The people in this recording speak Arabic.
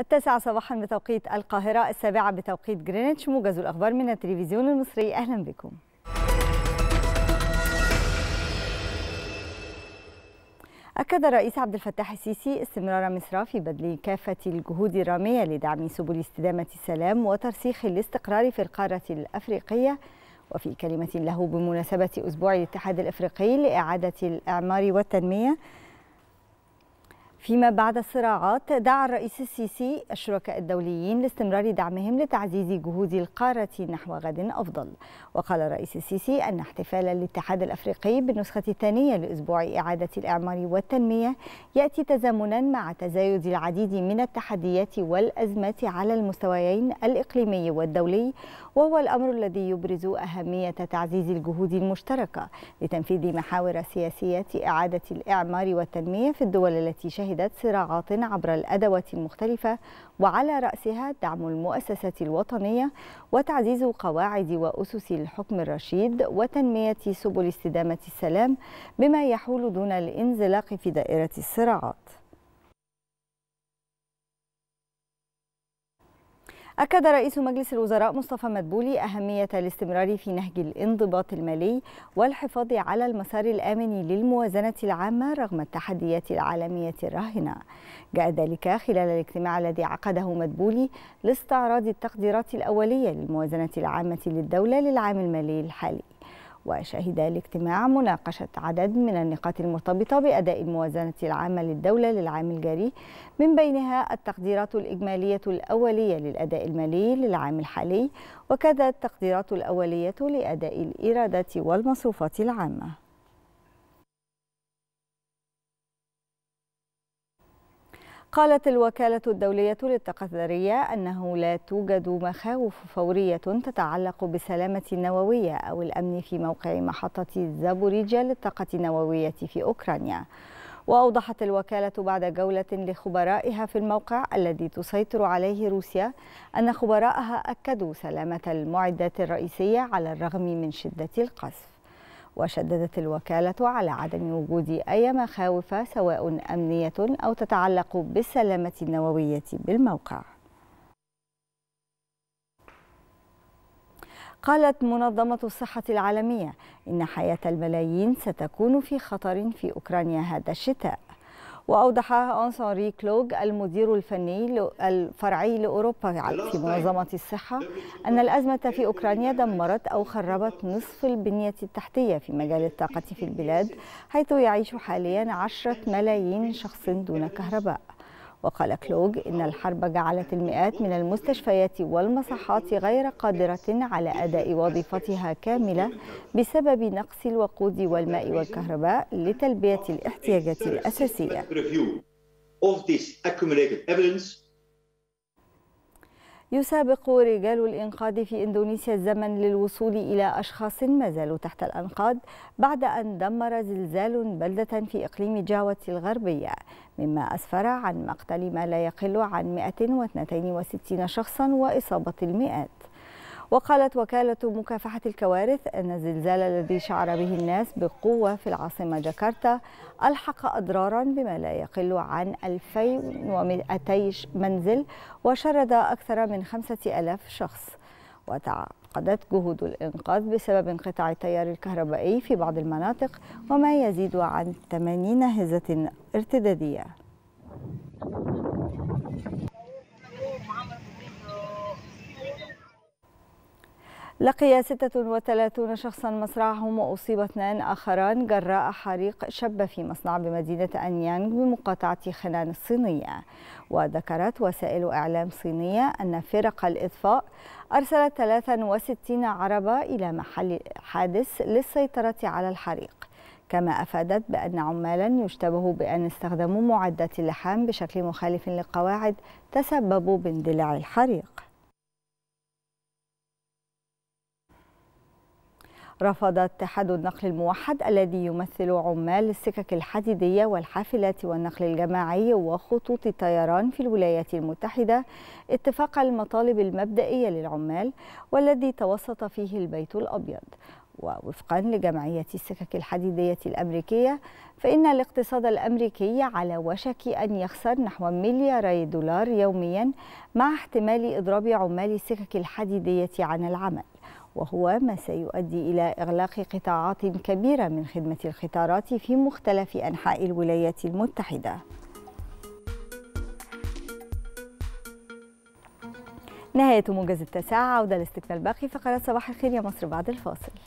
التاسعة صباحا بتوقيت القاهرة السابعة بتوقيت جرينتش موجز الأخبار من التلفزيون المصري أهلا بكم أكد الرئيس عبد الفتاح السيسي استمرار مصر في بذل كافة الجهود الرامية لدعم سبل استدامة السلام وترسيخ الاستقرار في القارة الأفريقية وفي كلمة له بمناسبة أسبوع الاتحاد الأفريقي لإعادة الإعمار والتنمية فيما بعد الصراعات دعا الرئيس السيسي الشركاء الدوليين لاستمرار دعمهم لتعزيز جهود القارة نحو غد أفضل وقال الرئيس السيسي أن احتفال الاتحاد الأفريقي بالنسخة الثانية لأسبوع إعادة الإعمار والتنمية يأتي تزامنا مع تزايد العديد من التحديات والأزمات على المستويين الإقليمي والدولي وهو الأمر الذي يبرز أهمية تعزيز الجهود المشتركة لتنفيذ محاور سياسية إعادة الإعمار والتنمية في الدول التي شهدت شهدت صراعات عبر الأدوات المختلفة وعلى رأسها دعم المؤسسة الوطنية وتعزيز قواعد وأسس الحكم الرشيد وتنمية سبل استدامة السلام بما يحول دون الانزلاق في دائرة الصراعات أكد رئيس مجلس الوزراء مصطفى مدبولي أهمية الاستمرار في نهج الانضباط المالي والحفاظ على المسار الآمن للموازنة العامة رغم التحديات العالمية الراهنة. جاء ذلك خلال الاجتماع الذي عقده مدبولي لاستعراض التقديرات الأولية للموازنة العامة للدولة للعام المالي الحالي. وشهد الاجتماع مناقشة عدد من النقاط المرتبطة بأداء الموازنة العامة للدولة للعام الجاري من بينها التقديرات الإجمالية الأولية للأداء المالي للعام الحالي وكذا التقديرات الأولية لأداء الإيرادات والمصروفات العامة قالت الوكالة الدولية للتقذرية أنه لا توجد مخاوف فورية تتعلق بالسلامة النووية أو الأمن في موقع محطة زابوريجيا للطاقة النووية في أوكرانيا وأوضحت الوكالة بعد جولة لخبرائها في الموقع الذي تسيطر عليه روسيا أن خبرائها أكدوا سلامة المعدات الرئيسية على الرغم من شدة القصف وشددت الوكالة على عدم وجود أي مخاوف سواء أمنية أو تتعلق بالسلامة النووية بالموقع قالت منظمة الصحة العالمية إن حياة الملايين ستكون في خطر في أوكرانيا هذا الشتاء وأوضحها أنصاري كلوج المدير الفني الفرعي لأوروبا في منظمة الصحة أن الأزمة في أوكرانيا دمرت أو خربت نصف البنية التحتية في مجال الطاقة في البلاد حيث يعيش حاليا 10 ملايين شخص دون كهرباء وقال كلوج إن الحرب جعلت المئات من المستشفيات والمصحات غير قادرة على أداء وظيفتها كاملة بسبب نقص الوقود والماء والكهرباء لتلبية الاحتياجات الأساسية. يسابق رجال الإنقاذ في إندونيسيا الزمن للوصول إلى أشخاص ما زالوا تحت الأنقاض بعد أن دمر زلزال بلدة في إقليم جاوة الغربية مما أسفر عن مقتل ما لا يقل عن 162 شخصا وإصابة المئات وقالت وكالة مكافحة الكوارث أن الزلزال الذي شعر به الناس بقوة في العاصمة جاكرتا ألحق أضرارا بما لا يقل عن 2200 منزل وشرد أكثر من 5000 شخص وتعقدت جهود الإنقاذ بسبب انقطاع التيار الكهربائي في بعض المناطق وما يزيد عن 80 هزة ارتدادية لقي 36 شخصا مصرعهم وأصيب اثنان آخران جراء حريق شب في مصنع بمدينة أنيانغ بمقاطعة خنان الصينية وذكرت وسائل إعلام صينية أن فرق الإطفاء أرسلت 63 عربة إلى محل الحادث للسيطرة على الحريق كما أفادت بأن عمالا يشتبه بأن استخدموا معدات اللحام بشكل مخالف للقواعد تسببوا باندلاع الحريق رفض اتحاد النقل الموحد الذي يمثل عمال السكك الحديدية والحافلات والنقل الجماعي وخطوط الطيران في الولايات المتحدة اتفاق المطالب المبدئية للعمال والذي توسط فيه البيت الأبيض ووفقا لجمعية السكك الحديدية الأمريكية فإن الاقتصاد الأمريكي على وشك أن يخسر نحو ملياري دولار يوميا مع احتمال إضراب عمال السكك الحديدية عن العمل وهو ما سيؤدي إلى إغلاق قطاعات كبيرة من خدمة القطارات في مختلف أنحاء الولايات المتحدة نهاية موجز التساعة عودة لاستكمال باقي فقرات صباح الخير يا مصر بعد الفاصل